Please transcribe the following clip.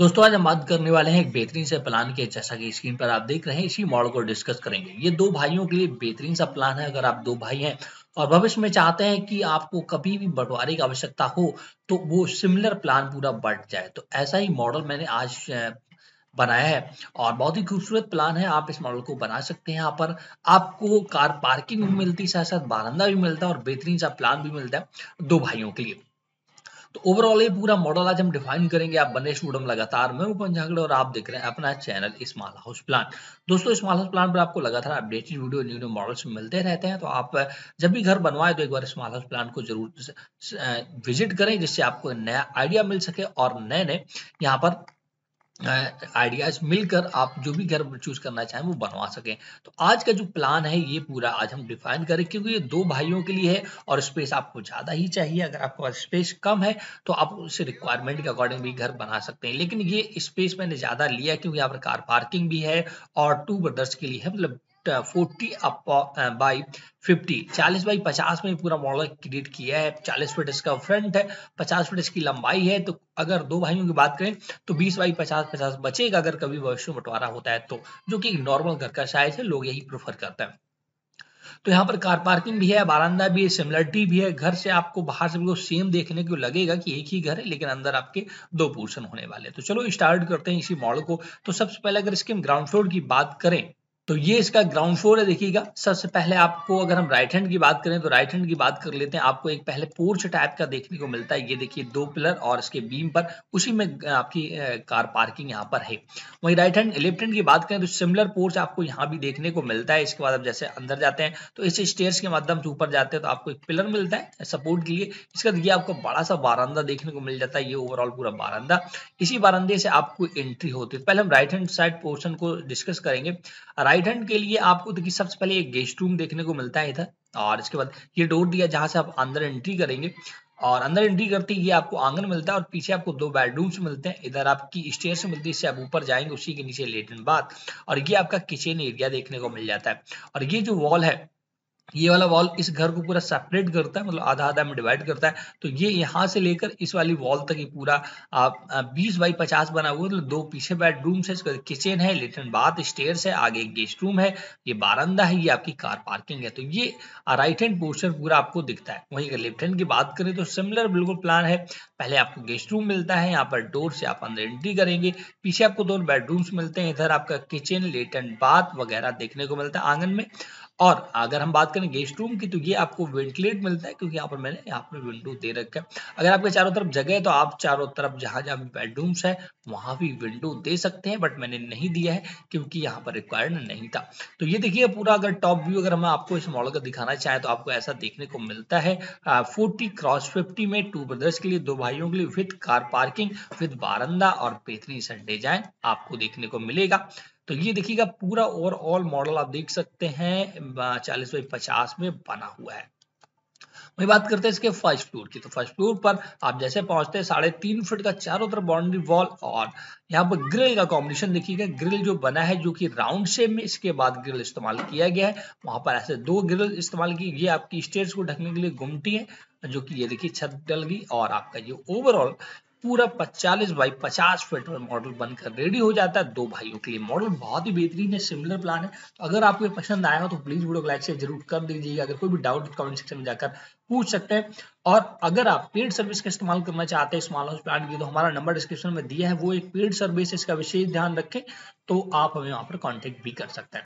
दोस्तों आज हम बात करने वाले हैं एक बेहतरीन से प्लान के जैसा कि स्क्रीन पर आप देख रहे हैं इसी मॉडल को डिस्कस करेंगे ये दो भाइयों के लिए बेहतरीन सा प्लान है अगर आप दो भाई हैं और भविष्य में चाहते हैं कि आपको कभी भी बंटवारे की आवश्यकता हो तो वो सिमिलर प्लान पूरा बट जाए तो ऐसा ही मॉडल मैंने आज बनाया है और बहुत ही खूबसूरत प्लान है आप इस मॉडल को बना सकते हैं यहाँ पर आपको कार पार्किंग भी मिलती है साथ साथ बारंदा भी मिलता है और बेहतरीन सा प्लान भी मिलता है दो भाइयों के लिए तो ओवरऑल ये पूरा मॉडल आज हम डिफाइन करेंगे आप बने स्टूडम लगातार मैं उपन झागड़े और आप देख रहे हैं अपना चैनल स्मॉल हाउस प्लान दोस्तों स्मॉल हाउस प्लान पर आपको लगातार updated video new new models मिलते रहते हैं तो आप जब भी घर बनवाए तो एक बार स्मॉल हाउस प्लान को जरूर विजिट करें जिससे आपको नया आइडिया मिल सके और नए नए यहाँ पर आइडियाज मिलकर आप जो भी घर चूज करना चाहें वो बनवा सकें तो आज का जो प्लान है ये पूरा आज हम डिफाइन करें क्योंकि ये दो भाइयों के लिए है और स्पेस आपको ज़्यादा ही चाहिए अगर आपके पास स्पेस कम है तो आप उसे रिक्वायरमेंट के अकॉर्डिंग भी घर बना सकते हैं लेकिन ये स्पेस मैंने ज़्यादा लिया क्योंकि यहाँ पर कार पार्किंग भी है और टू ब्रदर्स के लिए है मतलब फोर्टी बाई फिफ्टी चालीस बाई पचास में पूरा मॉडल क्रिएट किया है चालीस फीट इसका फ्रंट है पचास फीट इसकी लंबाई है तो अगर दो भाइयों की बात करें तो बीस बाई पचास पचास बचेगा अगर कभी भविष्य में बंटवारा होता है तो जो कि नॉर्मल घर का साइज है लोग यही प्रेफर करते हैं तो यहाँ पर कार पार्किंग भी है बारांदा भी है सिमिलरिटी भी है घर से आपको बाहर से बिल्कुल सेम देखने को लगेगा कि एक ही घर है लेकिन अंदर आपके दो पोर्शन होने वाले हैं तो चलो स्टार्ट करते हैं इसी मॉडल को तो सबसे पहले अगर इसके हम ग्राउंड फ्लोर की बात करें तो ये इसका ग्राउंड फ्लोर है देखिएगा सबसे पहले आपको अगर हम राइट हैंड की बात करें तो राइट हैंड की बात कर लेते हैं आपको एक पहले पोर्च टाइप का देखने को मिलता है ये देखिए दो पिलर और इसके बीम पर उसी में आपकी कार पार्किंग यहाँ पर है वहीं राइट हैंड लेफ्ट हैंड की बात करें तो सिमिलर पोर्च आपको यहाँ भी देखने को मिलता है इसके बाद आप जैसे अंदर जाते हैं तो इस स्टेयर के माध्यम से ऊपर जाते हैं तो आपको एक पिलर मिलता है सपोर्ट के लिए इसके बाद ये आपको बड़ा सा बारंदा देखने को मिल जाता है ये ओवरऑल पूरा बारंदा इसी बारंदे से आपको एंट्री होती है तो पहले हम राइट हैंड साइड पोर्सन को डिस्कस करेंगे राइट गाइडेंट के लिए आपको देखिए सबसे पहले एक गेस्ट रूम देखने को मिलता है इधर और इसके बाद ये डोर दिया जहां से आप अंदर एंट्री करेंगे और अंदर एंट्री करते ही आपको आंगन मिलता है और पीछे आपको दो बेडरूम्स मिलते हैं इधर आपकी स्टेयर से मिलती है इससे आप ऊपर जाएंगे उसी के नीचे लेटिन बाथ और ये आपका किचन एरिया देखने को मिल जाता है और ये जो वॉल है ये वाला वॉल इस घर को पूरा सेपरेट करता है मतलब आधा आधा में डिवाइड करता है तो ये यहाँ से लेकर इस वाली वॉल तक ये पूरा आप बीस बाई पचास बना हुआ मतलब दो पीछे बेडरूम है इसका किचन है लेटरिन बाथ स्टेयर्स है आगे एक गेस्ट रूम है ये बारंदा है ये आपकी कार पार्किंग है तो ये राइट हैंड पोर्शन पूरा आपको दिखता है वहीं अगर लेफ्ट हैंड की बात करें तो सिमिलर बिल्कुल प्लान है पहले आपको गेस्ट रूम मिलता है यहाँ पर डोर से आप अंदर एंट्री करेंगे पीछे आपको दोनों बेडरूम्स मिलते हैं इधर आपका किचन लेटरिन बाथ वगैरह देखने को मिलता है आंगन में और अगर हम बात करें गेस्ट रूम की तो ये आपको वेंटिलेट मिलता है क्योंकि यहाँ पर मैंने यहाँ पर विंडो दे रखा है अगर आपके चारों तरफ जगह है तो आप चारों तरफ जहाँ जहाँ बेडरूम्स है वहाँ भी विंडो दे सकते हैं बट मैंने नहीं दिया है क्योंकि यहाँ पर रिक्वायर्ड नहीं था तो ये देखिए पूरा अगर टॉप व्यू अगर हम आपको इस मॉडल का दिखाना चाहें तो आपको ऐसा देखने को मिलता है फोर्टी क्रॉस फिफ्टी में टू ब्रदर्स के लिए दो भाइयों के लिए विथ कार पार्किंग विथ बारंदा और बेहतरीन सन डिजाइन आपको देखने को मिलेगा तो ये देखिएगा पूरा ओवरऑल मॉडल आप देख सकते हैं चालीस बाई पचास में बना हुआ है वही बात करते हैं इसके फर्स्ट फ्लोर की तो फर्स्ट फ्लोर पर आप जैसे पहुंचते हैं साढ़े तीन फीट का चारों तरफ बाउंड्री वॉल और यहाँ पर ग्रिल का कॉम्बिनेशन देखिएगा ग्रिल जो बना है जो कि राउंड शेप में इसके बाद ग्रिल इस्तेमाल किया गया है वहां पर ऐसे दो ग्रिल इस्तेमाल की ये आपकी स्टेज को ढकने के लिए घुमटी है जो कि ये देखिए छत डल गई और आपका ये ओवरऑल पूरा 45 बाई 50 फीट में मॉडल बनकर रेडी हो जाता है दो भाइयों के लिए मॉडल बहुत ही बेहतरीन है सिमिलर प्लान है तो अगर आपको पसंद आया हो तो प्लीज वीडियो को लाइक से जरूर कर दीजिएगा अगर कोई भी डाउट कमेंट सेक्शन में जाकर पूछ सकते हैं और अगर आप पेड सर्विस का इस्तेमाल करना चाहते हैं स्मॉल हाउस प्लान की तो हमारा नंबर डिस्क्रिप्शन में दिया है वो एक पेड सर्विस इसका विशेष ध्यान रखें तो आप हमें वहां पर कॉन्टेक्ट भी कर सकते हैं